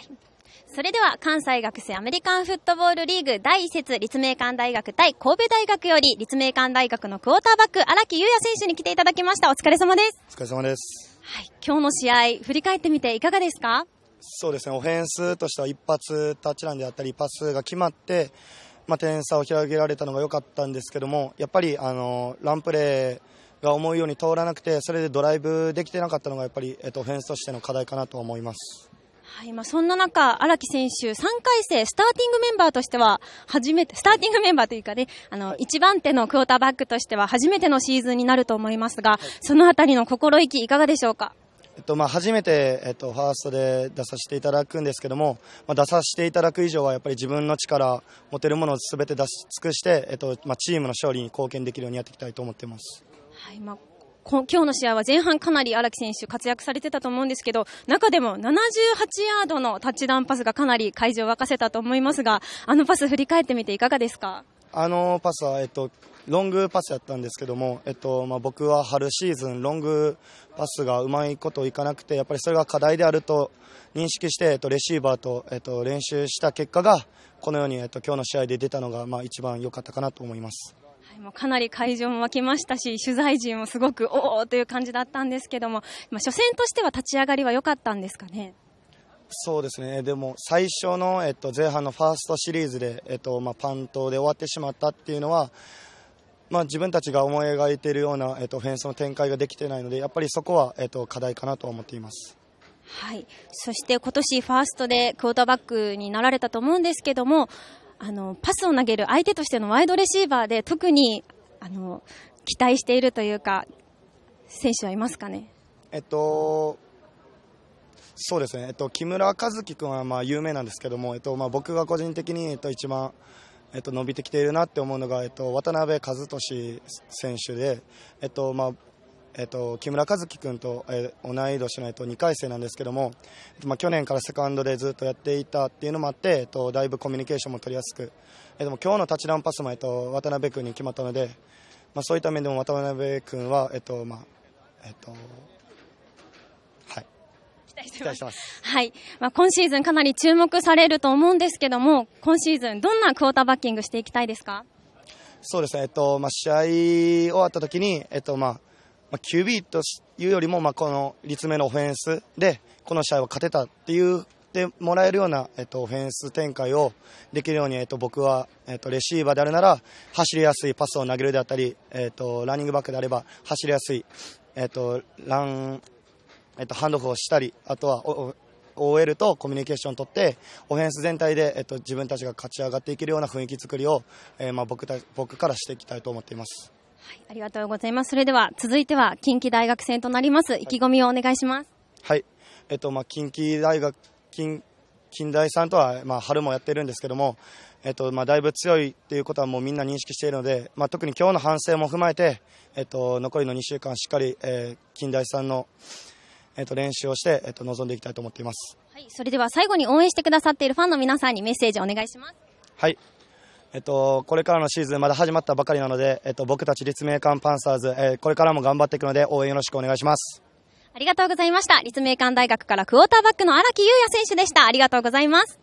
いそれでは関西学生アメリカンフットボールリーグ第1節立命館大学対神戸大学より立命館大学のクォーターバック荒木優也選手に来ていただきましたお疲れ様ですお疲れ様です、はい、今日の試合振り返ってみていかがですかそうですねオフェンスとしては一発タッチランであったりパスが決まって、まあ、点差を広げられたのが良かったんですけどもやっぱりあのランプレーが思うように通らなくてそれでドライブできてなかったのがやっぱり、えっと、オフェンスとしての課題かなと思います。はい、まあ、そんな中、荒木選手、3回生、スターティングメンバーとしては、初めて、スターティングメンバーというかね、あの、1番手のクォーターバックとしては、初めてのシーズンになると思いますが、そのあたりの心意気、いかがでしょうか。えっとまあ、初めて、えっと、ファーストで出させていただくんですけども、まあ、出させていただく以上はやっぱり自分の力持てるものを全て出し尽くして、えっとまあ、チームの勝利に貢献できるようにやっていきたいと思ってます。はいまあ、今日の試合は前半かなり荒木選手活躍されてたと思うんですけど、中でも78ヤードのタッチダウンパスがかなり会場を沸かせたと思いますが、あのパス振り返ってみていかがですかあのパスは、えっと、ロングパスやったんですけども、えっとまあ、僕は春シーズンロングパスがうまいこといかなくてやっぱりそれが課題であると認識して、えっと、レシーバーと、えっと、練習した結果がこのように、えっと、今日の試合で出たのが、まあ、一番良かったかなと思います。もうかなり会場も沸きましたし、取材陣もすごくおおという感じだったんですけども、まあ、初戦としては立ち上がりは良かったんですかね。そうですねでも最初の、えっと、前半のファーストシリーズで、えっとまあ、パントで終わってしまったっていうのは、まあ、自分たちが思い描いているような、えっと、フェンスの展開ができていないのでやっぱりそこは、えっと、課題かなと思っています。はい、そして今年ファーストでクォーターバックになられたと思うんですけどもあの、パスを投げる相手としてのワイドレシーバーで特に、あの、期待しているというか、選手はいますかねえっと、そうですね、えっと、木村和樹君はまあ有名なんですけども、えっとまあ、僕が個人的に、えっと、一番、えっと、伸びてきているなって思うのが、えっと、渡辺和俊選手で、えっとまあ、えっと、木村和樹君と、えー、同い年の、えっと、2回生なんですけども、まあ、去年からセカンドでずっとやっていたっていうのもあって、えっと、だいぶコミュニケーションも取りやすく、えっと、今日のタッチダウンパスも、えっと、渡辺君に決まったので、まあ、そういった面でも渡辺君は、えっとまあえっとはい、期待してます。はい。まあ、今シーズンかなり注目されると思うんですけども、今シーズンどんなクォーターバッキングしていきたいですかそうですね、えっとまあ、試合終わった時に、えっとまあまあ、QB というよりも、まあ、この立命のオフェンスでこの試合は勝てたっていうでもらえるような、えっと、オフェンス展開をできるように、えっと、僕は、えっと、レシーバーであるなら走りやすいパスを投げるであったり、えっと、ランニングバックであれば走りやすい、えっとランえっと、ハンドオフをしたりあとは OL とコミュニケーションを取ってオフェンス全体で、えっと、自分たちが勝ち上がっていけるような雰囲気作りを、えー、まあ、僕た僕からしていきたいと思っています。はい、ありがとうございます。それでは続いては近畿大学戦となります。意気込みをお願いします。はい、えっとまあ近畿大学近近大さんとはまあ春もやってるんですけども、えっとまあだいぶ強いっていうことはもうみんな認識しているので、まあ特に今日の反省も踏まえて、えっと残りの2週間しっかり、えー、近大さんのえっと練習をしてえっと望んでいきたいと思っています。はい、それでは最後に応援してくださっているファンの皆さんにメッセージをお願いします。はい、えっと、これからのシーズンまだ始まったばかりなので、えっと、僕たち立命館パンサーズ、えー、これからも頑張っていくので応援よろしくお願いします。ありがとうございました。立命館大学からクォーターバックの荒木優也選手でした。ありがとうございます。